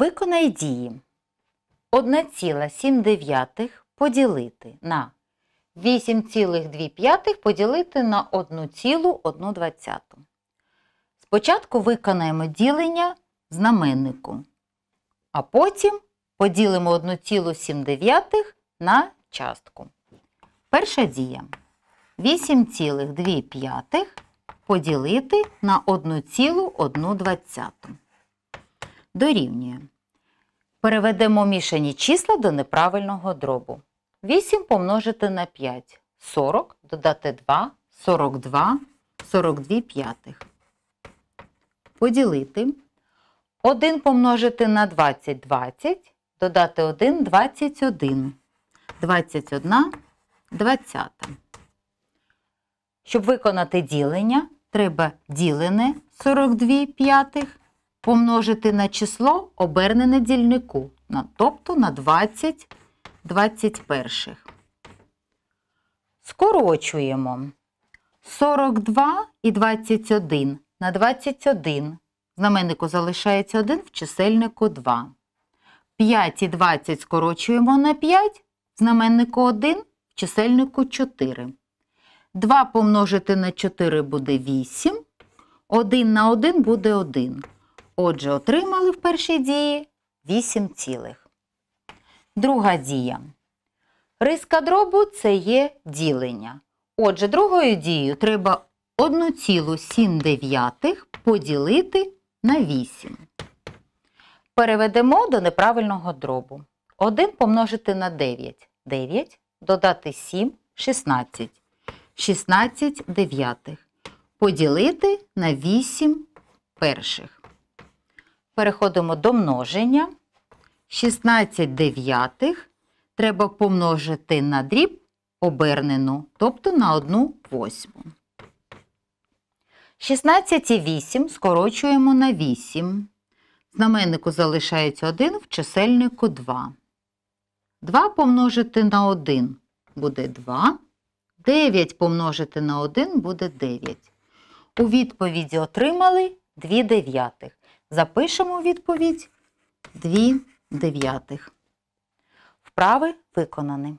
Виконай дії 1,7 поділити на 8,2 поділити на 1,1. Спочатку виконаємо ділення знаменнику, а потім поділимо 1,7 на частку. Перша дія 8,2 поділити на 1,1 дорівнює. Переведемо мішані числа до неправильного дробу. 8 помножити на 5. 40 додати 2, 42, 42 п'ятих. Поділити. 1 помножити на 20 – 20, додати 1 – 21. 21 – 20. Щоб виконати ділення, треба ділене 42 п'ятих помножити на число обернене дільнику, тобто на 20 21. Скорочуємо 42 і 21 на 21. Знаменнику залишається 1 в чисельнику 2. 5 і 20 скорочуємо на 5, знаменнику 1 в чисельнику 4. 2 помножити на 4 буде 8. 1 на 1 буде 1. Отже, отримали в першій дії 8 цілих. Друга дія. Риска дробу це є ділення. Отже, другою дією треба 1,7 поділити на 8. Переведемо до неправильного дробу. 1 помножити на 9. 9 додати 7 16. 16 дев'ятих. Поділити на 8 перших. Переходимо до множення. 16 дев'ятих треба помножити на дріб обернену, тобто на 1 восьму. 16 і 8 скорочуємо на 8. Знаменнику залишається 1 в чисельнику 2. 2 помножити на 1 буде 2. 9 помножити на 1 буде 9. У відповіді отримали 2 дев'ятих. Запишемо відповідь 2 дев'ятих. Вправи виконані.